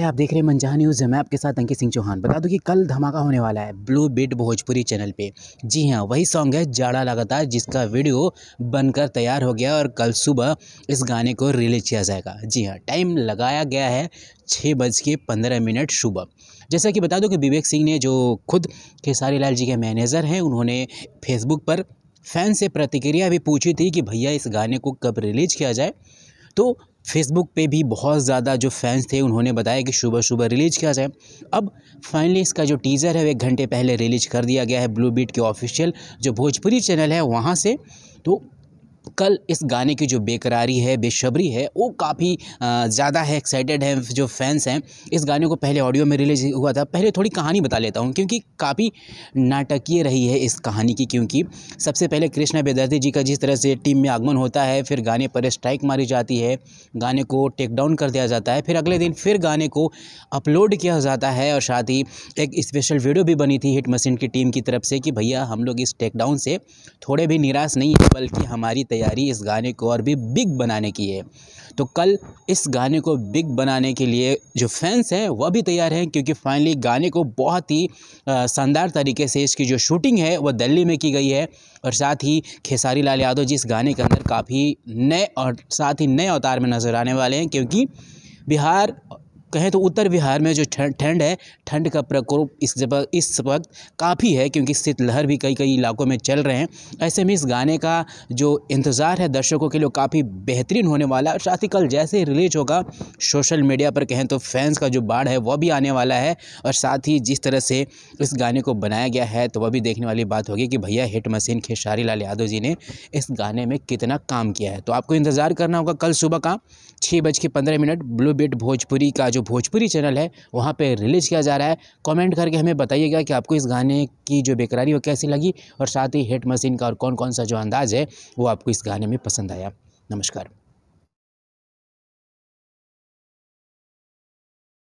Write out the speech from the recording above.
नमस्ते आप देख रहे हैं मनजहा न्यूज़ है मैं आपके साथ अंकित सिंह चौहान बता दूं कि कल धमाका होने वाला है ब्लू बिट भोजपुरी चैनल पे जी हाँ वही सॉन्ग है जाड़ा लगातार जिसका वीडियो बनकर तैयार हो गया और कल सुबह इस गाने को रिलीज किया जाएगा जी हाँ टाइम लगाया गया है छः बज के पंद्रह मिनट सुबह जैसा कि बता दो कि विवेक सिंह ने जो खुद खेसारी लाल जी के मैनेजर हैं उन्होंने फेसबुक पर फैन से प्रतिक्रिया भी पूछी थी कि भैया इस गाने को कब रिलीज किया जाए तो फेसबुक पे भी बहुत ज़्यादा जो फैंस थे उन्होंने बताया कि सुबह सुबह रिलीज़ किया जाए अब फाइनली इसका जो टीज़र है वो एक घंटे पहले रिलीज कर दिया गया है ब्लू बीट के ऑफिशियल जो भोजपुरी चैनल है वहाँ से तो कल इस गाने की जो बेकरारी है बेशबरी है वो काफ़ी ज़्यादा है एक्साइटेड है जो फैंस हैं इस गाने को पहले ऑडियो में रिलीज हुआ था पहले थोड़ी कहानी बता लेता हूँ क्योंकि काफ़ी नाटकीय रही है इस कहानी की क्योंकि सबसे पहले कृष्णा बेदर्दी जी का जिस तरह से टीम में आगमन होता है फिर गाने पर स्ट्राइक मारी जाती है गाने को टेक डाउन कर दिया जाता है फिर अगले दिन फिर गाने को अपलोड किया जाता है और साथ ही एक स्पेशल वीडियो भी बनी थी हिट मशीन की टीम की तरफ से कि भैया हम लोग इस टेकडाउन से थोड़े भी निराश नहीं हैं बल्कि हमारी तैयारी इस गाने को और भी बिग बनाने की है तो कल इस गाने को बिग बनाने के लिए जो फैंस हैं वह भी तैयार हैं क्योंकि फाइनली गाने को बहुत ही शानदार तरीके से इसकी जो शूटिंग है वह दिल्ली में की गई है और साथ ही खेसारी लाल यादव जी इस गाने के अंदर काफ़ी नए और साथ ही नए अवतार में नज़र आने वाले हैं क्योंकि बिहार कहें तो उत्तर बिहार में जो ठंड है ठंड का प्रकोप इस जब इस वक्त काफ़ी है क्योंकि शीतलहर भी कई कई इलाकों में चल रहे हैं ऐसे में इस गाने का जो इंतज़ार है दर्शकों के लिए काफ़ी बेहतरीन होने वाला है साथ ही कल जैसे ही रिलीज होगा सोशल मीडिया पर कहें तो फैंस का जो बाढ़ है वह भी आने वाला है और साथ ही जिस तरह से इस गाने को बनाया गया है तो वह भी देखने वाली बात होगी कि भैया हिट मशीन खेसारी लाल यादव जी ने इस गाने में कितना काम किया है तो आपको इंतज़ार करना होगा कल सुबह का छः बज के पंद्रह मिनट ब्लू बीट भोजपुरी का जो जो भोजपुरी चैनल है वहाँ पर रिलीज़ किया जा रहा है कमेंट करके हमें बताइएगा कि आपको इस गाने की जो बेकरारी वो कैसी लगी और साथ ही हेट मशीन का और कौन कौन सा जो अंदाज़ है वो आपको इस गाने में पसंद आया नमस्कार